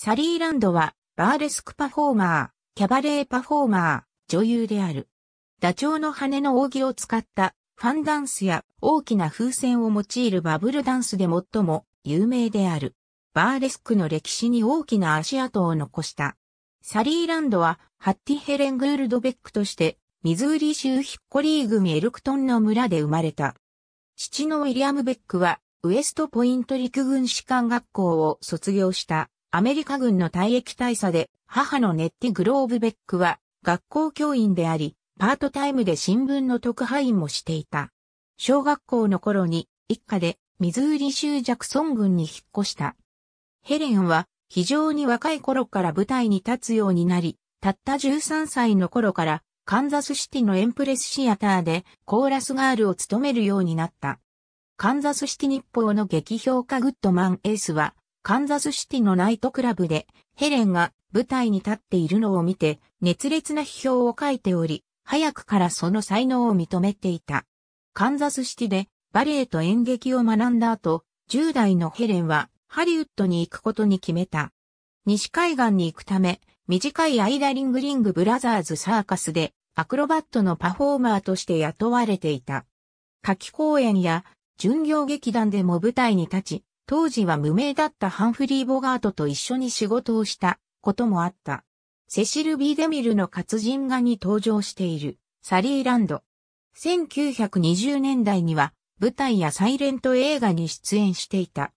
サリーランドは、バーレスクパフォーマー、キャバレーパフォーマー、女優である。ダチョウの羽の扇を使ったファンダンスや大きな風船を用いるバブルダンスで最も有名である。バーレスクの歴史に大きな足跡を残した。サリーランドはハッティ・ヘレン・グールドベックとして、ミズーリ州ヒッコリー組エルクトンの村で生まれた。父のウィリアム・ベックは、ウエストポイント陸軍士官学校を卒業した。アメリカ軍の退役大佐で、母のネッティ・グローブベックは、学校教員であり、パートタイムで新聞の特派員もしていた。小学校の頃に、一家で、ミズーリ州ジャクソン軍に引っ越した。ヘレンは、非常に若い頃から舞台に立つようになり、たった13歳の頃から、カンザスシティのエンプレスシアターでコーラスガールを務めるようになった。カンザスシティ日報の劇評家グッドマンエースはカンザスシティのナイトクラブでヘレンが舞台に立っているのを見て熱烈な批評を書いており、早くからその才能を認めていた。カンザスシティでバレエと演劇を学んだ後、10代のヘレンはハリウッドに行くことに決めた。西海岸に行くため、短い間リングリングブラザーズサーカスでアクロバットのパフォーマーとして雇われていた。夏季公演や巡業劇団でも舞台に立ち、当時は無名だったハンフリー・ボガートと一緒に仕事をしたこともあった。セシル・ビー・デミルの活人画に登場しているサリーランド。1920年代には舞台やサイレント映画に出演していた。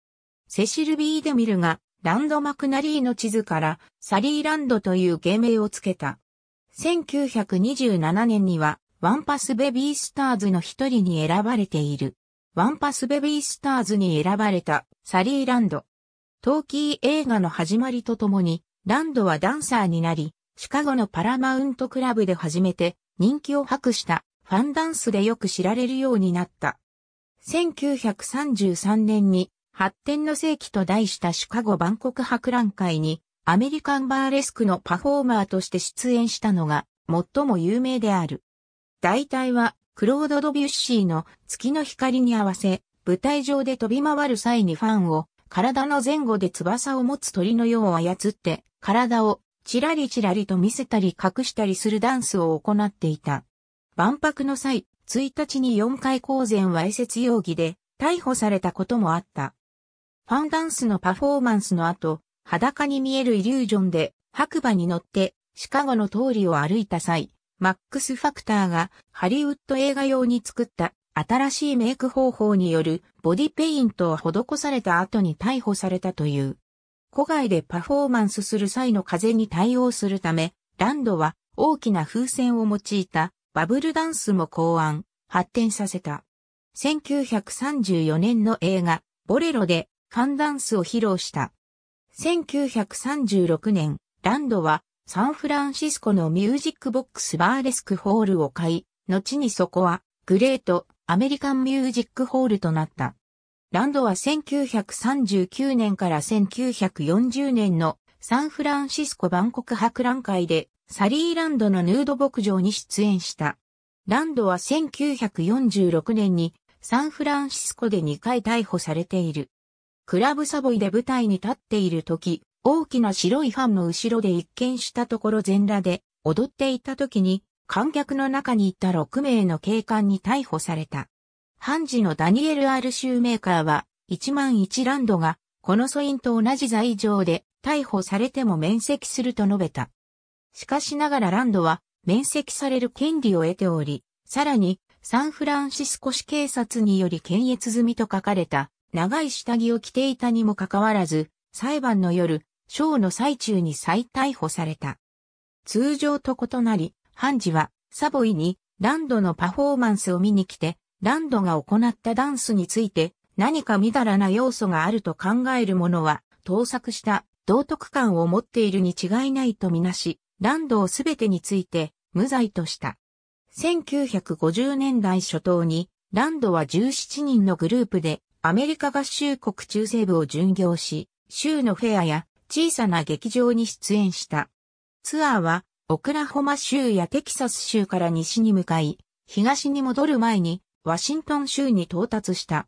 セシル・ビー・デミルがランド・マクナリーの地図からサリーランドという芸名をつけた。1927年にはワンパス・ベビー・スターズの一人に選ばれている。ワンパスベビースターズに選ばれたサリーランド。トーキー映画の始まりとともに、ランドはダンサーになり、シカゴのパラマウントクラブで初めて人気を博したファンダンスでよく知られるようになった。1933年に発展の世紀と題したシカゴ万国博覧会にアメリカンバーレスクのパフォーマーとして出演したのが最も有名である。大体はクロード・ドビュッシーの月の光に合わせ、舞台上で飛び回る際にファンを体の前後で翼を持つ鳥のようを操って体をチラリチラリと見せたり隠したりするダンスを行っていた。万博の際、1日に4回公然わいせつ容疑で逮捕されたこともあった。ファンダンスのパフォーマンスの後、裸に見えるイリュージョンで白馬に乗ってシカゴの通りを歩いた際、マックス・ファクターがハリウッド映画用に作った新しいメイク方法によるボディペイントを施された後に逮捕されたという。古外でパフォーマンスする際の風に対応するため、ランドは大きな風船を用いたバブルダンスも考案、発展させた。1934年の映画、ボレロで、カンダンスを披露した。1936年、ランドはサンフランシスコのミュージックボックスバーレスクホールを買い、後にそこはグレートアメリカンミュージックホールとなった。ランドは1939年から1940年のサンフランシスコ万国博覧会でサリーランドのヌード牧場に出演した。ランドは1946年にサンフランシスコで2回逮捕されている。クラブサボイで舞台に立っている時、大きな白いファンの後ろで一見したところ全裸で踊っていた時に観客の中にいた6名の警官に逮捕された。判事のダニエル・アール・シューメーカーは1万1ランドがこの素因と同じ罪状で逮捕されても免責すると述べた。しかしながらランドは免責される権利を得ており、さらにサンフランシスコ市警察により検閲済みと書かれた長い下着を着ていたにもかかわらず、裁判の夜、ショーの最中に再逮捕された。通常と異なり、判事はサボイにランドのパフォーマンスを見に来て、ランドが行ったダンスについて何かみだらな要素があると考える者は、盗作した道徳感を持っているに違いないとみなし、ランドをすべてについて無罪とした。1950年代初頭に、ランドは17人のグループでアメリカ合衆国中西部を巡業し、州のフェアや小さな劇場に出演した。ツアーは、オクラホマ州やテキサス州から西に向かい、東に戻る前に、ワシントン州に到達した。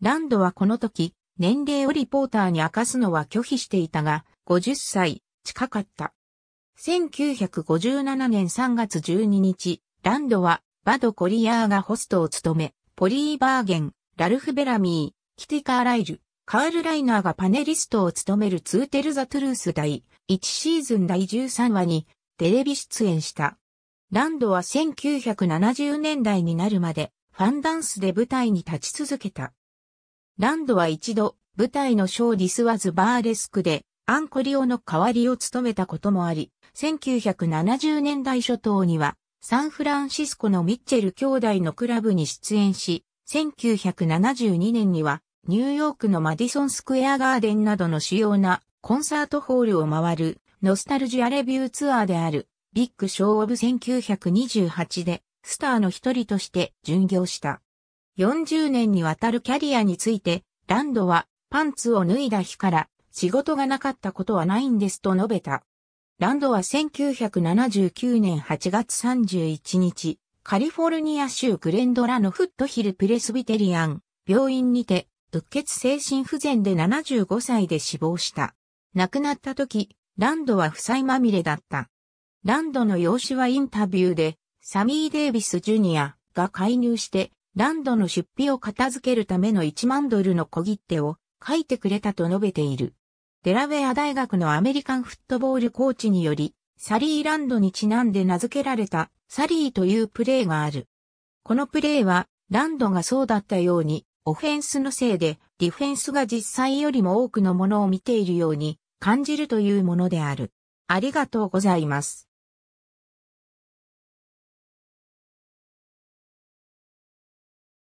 ランドはこの時、年齢をリポーターに明かすのは拒否していたが、50歳、近かった。1957年3月12日、ランドは、バド・コリアーがホストを務め、ポリー・バーゲン、ラルフ・ベラミー、キティ・カーライル、カール・ライナーがパネリストを務めるツーテル・ザ・トゥルース第1シーズン第13話にテレビ出演した。ランドは1970年代になるまでファンダンスで舞台に立ち続けた。ランドは一度舞台のショーディスワズ・バーレスクでアンコリオの代わりを務めたこともあり、1970年代初頭にはサンフランシスコのミッチェル兄弟のクラブに出演し、1972年にはニューヨークのマディソンスクエアガーデンなどの主要なコンサートホールを回るノスタルジアレビューツアーであるビッグショーオブ1928でスターの一人として巡業した。40年にわたるキャリアについてランドはパンツを脱いだ日から仕事がなかったことはないんですと述べた。ランドは1979年8月31日、カリフォルニア州グレンドラのフットヒルプレスビテリアン病院にてうっ血精神不全で75歳で死亡した。亡くなった時、ランドは負債まみれだった。ランドの養子はインタビューで、サミー・デイビス・ジュニアが介入して、ランドの出費を片付けるための1万ドルの小切手を書いてくれたと述べている。デラウェア大学のアメリカンフットボールコーチにより、サリーランドにちなんで名付けられたサリーというプレーがある。このプレーは、ランドがそうだったように、オフェンスのせいで、ディフェンスが実際よりも多くのものを見ているように感じるというものである。ありがとうございます。